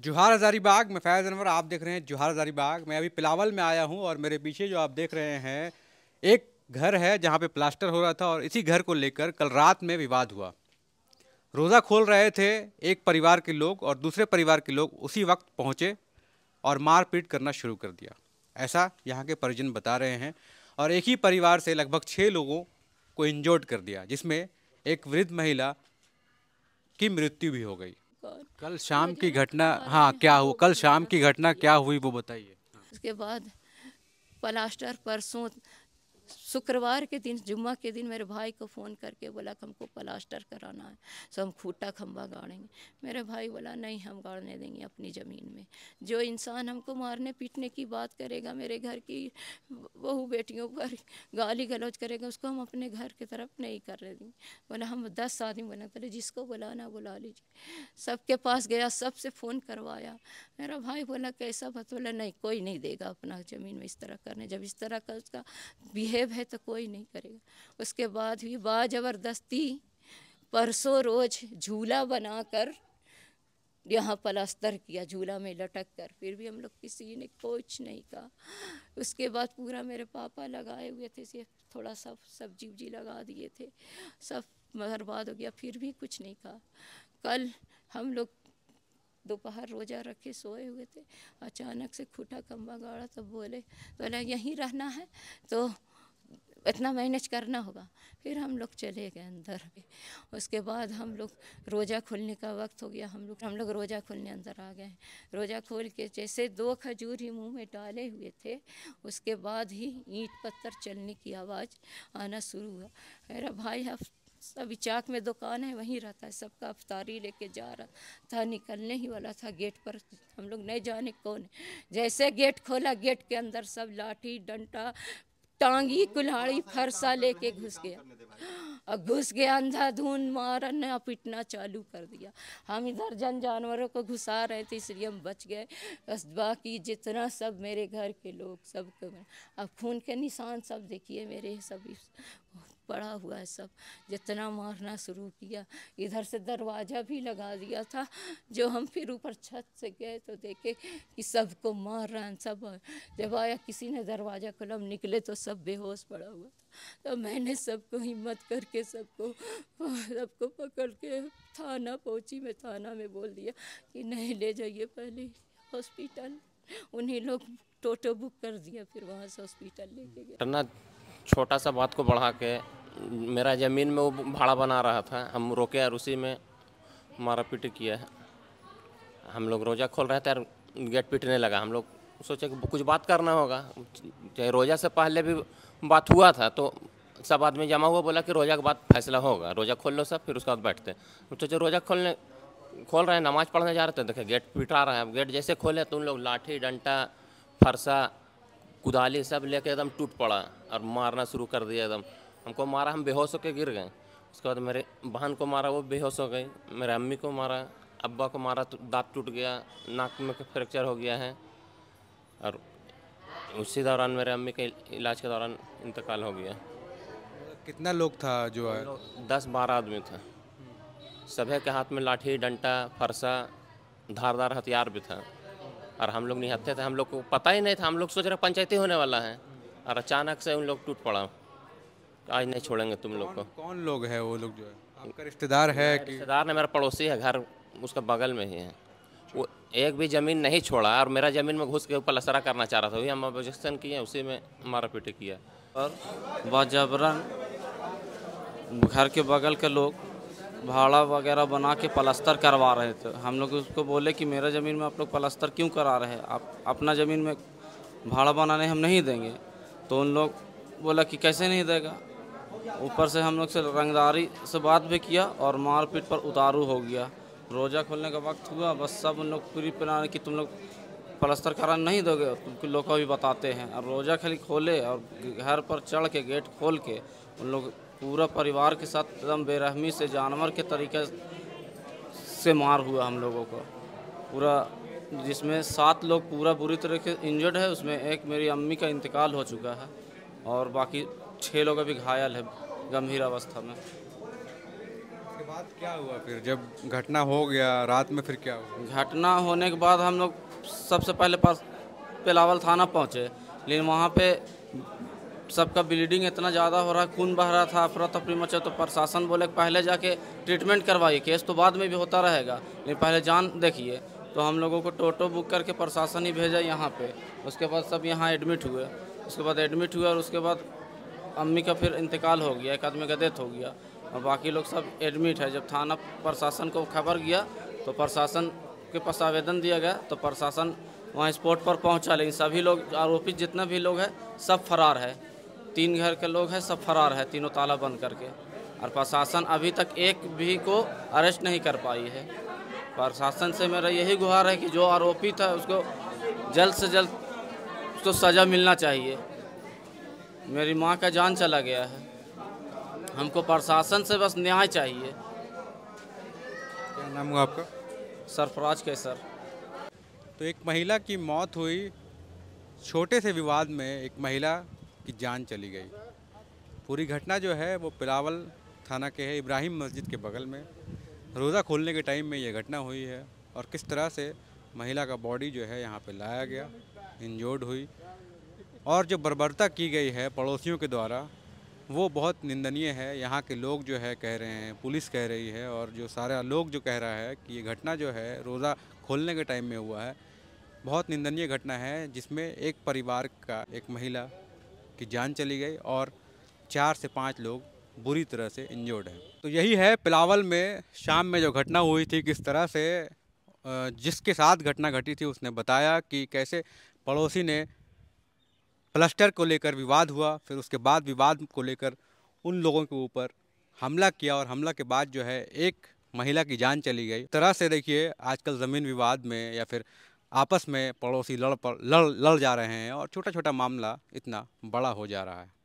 जुहार बाग में फैज़ अनवर आप देख रहे हैं जुहार बाग मैं अभी पिलावल में आया हूँ और मेरे पीछे जो आप देख रहे हैं एक घर है जहाँ पे प्लास्टर हो रहा था और इसी घर को लेकर कल रात में विवाद हुआ रोज़ा खोल रहे थे एक परिवार के लोग और दूसरे परिवार के लोग उसी वक्त पहुँचे और मारपीट करना शुरू कर दिया ऐसा यहाँ के परिजन बता रहे हैं और एक ही परिवार से लगभग छः लोगों को इंजोर्ड कर दिया जिसमें एक वृद्ध महिला की मृत्यु भी हो गई कल शाम हाँ, की घटना हाँ क्या हुआ कल शाम की घटना क्या हुई वो बताइए उसके बाद प्लास्टर परसों शुक्रवार के दिन जुम्मा के दिन मेरे भाई को फ़ोन करके बोला कि हमको प्लास्टर कराना है सो हम खूटा खम्बा गाड़ेंगे मेरे भाई बोला नहीं हम गाड़ने देंगे अपनी ज़मीन में जो इंसान हमको मारने पीटने की बात करेगा मेरे घर की बहू बेटियों पर गाली गलौज करेगा उसको हम अपने घर की तरफ नहीं कर रहे देंगे बोला हम दस आदमी बना पहले जिसको बुलाना बुला लीजिए सबके पास गया सबसे फ़ोन करवाया मेरा भाई बोला कैसा बात बोला नहीं कोई नहीं देगा अपना ज़मीन में इस तरह करने जब इस तरह का उसका बिहेव है है तो कोई नहीं करेगा उसके बाद भी बा ज़बरदस्ती परसों रोज झूला बनाकर यहाँ पलास्तर किया झूला में लटक कर फिर भी हम लोग किसी ने कुछ नहीं कहा उसके बाद पूरा मेरे पापा लगाए हुए थे सिर्फ थोड़ा सा सब्जी उब्जी लगा दिए थे सब बर्बाद हो गया फिर भी कुछ नहीं कहा कल हम लोग दोपहर रोजा रखे सोए हुए थे अचानक से खूटा कम्बा गाड़ा तो बोले बोला यहीं रहना है तो इतना मैनेज करना होगा फिर हम लोग चले गए अंदर उसके बाद हम लोग रोज़ा खोलने का वक्त हो गया हम लोग हम लोग रोज़ा खोलने अंदर आ गए रोज़ा खोल के जैसे दो खजूर ही मुंह में डाले हुए थे उसके बाद ही ईंट पत्थर चलने की आवाज़ आना शुरू हुआ मेरा भाई अब अभी चाक में दुकान है वहीं रहता है सबका अफतारी लेके जा रहा था निकलने ही वाला था गेट पर हम लोग नहीं जाने कौन है जैसे गेट खोला गेट के अंदर सब लाठी डंटा टांगी कुल्हाड़ी फरसा लेके घुस गया और घुस गया अंधाधुन मारना पिटना चालू कर दिया हम इधर जन जानवरों को घुसा रहे थे इसलिए हम बच गए बस बाकी जितना सब मेरे घर के लोग सब अब खून के निशान सब देखिए मेरे सब पड़ा हुआ है सब जितना मारना शुरू किया इधर से दरवाज़ा भी लगा दिया था जो हम फिर ऊपर छत से गए तो देखे कि सबको मार रहा है सब जब आया किसी ने दरवाज़ा खोला निकले तो सब बेहोश पड़ा हुआ था तो मैंने सबको हिम्मत करके सबको सबको पकड़ के थाना पहुंची मैं थाना में बोल दिया कि नहीं ले जाइए पहले हॉस्पिटल उन्हीं लोग टोटो बुक कर दिया फिर वहाँ से हॉस्पिटल लेके गए छोटा सा बात को बढ़ा के मेरा ज़मीन में वो भाड़ा बना रहा था हम रोके और उसी में मारा पीट किया है हम लोग रोज़ा खोल रहे थे और गेट पीटने लगा हम लोग सोचे कि कुछ बात करना होगा चाहे रोज़ा से पहले भी बात हुआ था तो सब आदमी जमा हुआ बोला कि रोज़ा के बाद फैसला होगा रोज़ा खोल लो सब फिर उसके बाद बैठते हैं सोचे रोज़ा खोलने खोल रहे हैं नमाज़ पढ़ने जा रहे थे देखे गेट पिटा रहे हैं गेट जैसे खोले तो उन लोग लाठी डंटा फरसा कुदाली सब लेके एकदम टूट पड़ा और मारना शुरू कर दिया एकदम हमको मारा हम बेहोश होकर गिर गए उसके बाद मेरे बहन को मारा वो बेहोश हो गई मेरे अम्मी को मारा अब्बा को मारा तो दाँत टूट गया नाक में फ्रैक्चर हो गया है और उसी दौरान मेरे अम्मी के इलाज के दौरान इंतकाल हो गया कितना लोग था जो है दस बारह आदमी था सभी के हाथ में लाठी डंटा फरसा धारदार हथियार भी था और हम लोग निहत्थे थे हम लोग को पता ही नहीं था हम लोग सोच रहे पंचायती होने वाला है और अचानक से उन लोग टूट पड़ा आज नहीं छोड़ेंगे तुम लोग को कौन लोग है वो लोग जो है आपका रिश्तेदार है रिश्तेदार ने मेरा पड़ोसी है घर उसका बगल में ही है वो एक भी ज़मीन नहीं छोड़ा और मेरा ज़मीन में घुस के ऊपर लसरा करना चाह रहा था वही हम ऑब्जेक्शन किए उसी में मारा पीटी किया और बाजबरन घर के बगल के लोग भाड़ा वगैरह बना के पलस्तर करवा रहे थे हम लोग उसको बोले कि मेरा ज़मीन में आप लोग पलस्तर क्यों करा रहे हैं आप अपना ज़मीन में भाड़ा बनाने हम नहीं देंगे तो उन लोग बोला कि कैसे नहीं देगा ऊपर से हम लोग से रंगदारी से बात भी किया और मारपीट पर उतारू हो गया रोज़ा खोलने का वक्त हुआ बस सब उन लोग पूरी पहनाने की तुम लोग प्लस्तर करा नहीं दोगे तुमको लोग भी बताते हैं और रोज़ा खाली खोले और घर पर चढ़ के गेट खोल के उन लोग पूरा परिवार के साथ एकदम बेरहमी से जानवर के तरीके से मार हुआ हम लोगों को पूरा जिसमें सात लोग पूरा बुरी तरह से इंजर्ड है उसमें एक मेरी अम्मी का इंतकाल हो चुका है और बाकी छः लोग अभी घायल है गंभीर अवस्था में उसके बाद क्या हुआ फिर जब घटना हो गया रात में फिर क्या हुआ घटना होने के बाद हम लोग सबसे पहले पास पिलावल थाना पहुँचे लेकिन वहाँ पे सबका ब्लीडिंग इतना ज़्यादा हो रहा है खून बह रहा था अफरा तफरी मचे तो प्रशासन बोले पहले जाके ट्रीटमेंट करवाइए केस तो बाद में भी होता रहेगा लेकिन पहले जान देखिए तो हम लोगों को टोटो बुक करके प्रशासन ही भेजा यहाँ पे उसके बाद सब यहाँ एडमिट हुए उसके बाद एडमिट हुए और उसके बाद अम्मी का फिर इंतकाल हो गया एक आदमी का डेथ हो गया और बाकी लोग सब एडमिट है जब थाना प्रशासन को खबर गया तो प्रशासन के पास आवेदन दिया गया तो प्रशासन वहाँ स्पॉट पर पहुँचा लेकिन सभी लोग आरोपी जितना भी लोग हैं सब फरार है तीन घर के लोग हैं सब फरार है तीनों ताला बंद करके और प्रशासन अभी तक एक भी को अरेस्ट नहीं कर पाई है प्रशासन से मेरा यही गुहार है कि जो आरोपी था उसको जल्द से जल्द उसको सज़ा मिलना चाहिए मेरी माँ का जान चला गया है हमको प्रशासन से बस न्याय चाहिए क्या नाम हुआ आपका सरफराज के सर तो एक महिला की मौत हुई छोटे से विवाद में एक महिला की जान चली गई पूरी घटना जो है वो पिलावल थाना के है इब्राहिम मस्जिद के बगल में रोज़ा खोलने के टाइम में ये घटना हुई है और किस तरह से महिला का बॉडी जो है यहाँ पे लाया गया इंजोर्ड हुई और जो बर्बरता की गई है पड़ोसियों के द्वारा वो बहुत निंदनीय है यहाँ के लोग जो है कह रहे हैं पुलिस कह रही है और जो सारा लोग जो कह रहा है कि ये घटना जो है रोज़ा खोलने के टाइम में हुआ है बहुत निंदनीय घटना है जिसमें एक परिवार का एक महिला की जान चली गई और चार से पाँच लोग बुरी तरह से इंजोर्ड हैं तो यही है पिलावल में शाम में जो घटना हुई थी किस तरह से जिसके साथ घटना घटी थी उसने बताया कि कैसे पड़ोसी ने प्लस्टर को लेकर विवाद हुआ फिर उसके बाद विवाद को लेकर उन लोगों के ऊपर हमला किया और हमला के बाद जो है एक महिला की जान चली गई तरह से देखिए आजकल ज़मीन विवाद में या फिर आपस में पड़ोसी लड़ पड़ लड़ लड़ जा रहे हैं और छोटा छोटा मामला इतना बड़ा हो जा रहा है